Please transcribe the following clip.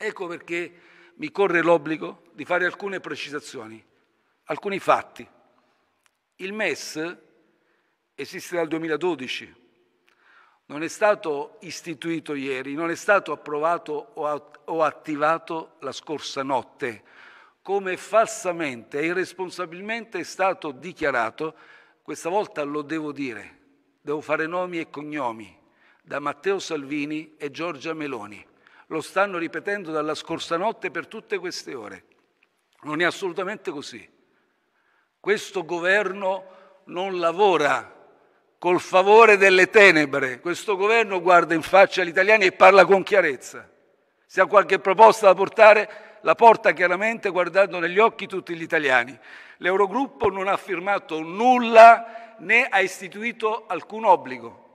Ecco perché mi corre l'obbligo di fare alcune precisazioni, alcuni fatti. Il MES esiste dal 2012, non è stato istituito ieri, non è stato approvato o attivato la scorsa notte, come falsamente e irresponsabilmente è stato dichiarato, questa volta lo devo dire, devo fare nomi e cognomi, da Matteo Salvini e Giorgia Meloni lo stanno ripetendo dalla scorsa notte per tutte queste ore. Non è assolutamente così. Questo governo non lavora col favore delle tenebre. Questo governo guarda in faccia agli italiani e parla con chiarezza. Se ha qualche proposta da portare, la porta chiaramente guardando negli occhi tutti gli italiani. L'Eurogruppo non ha firmato nulla né ha istituito alcun obbligo.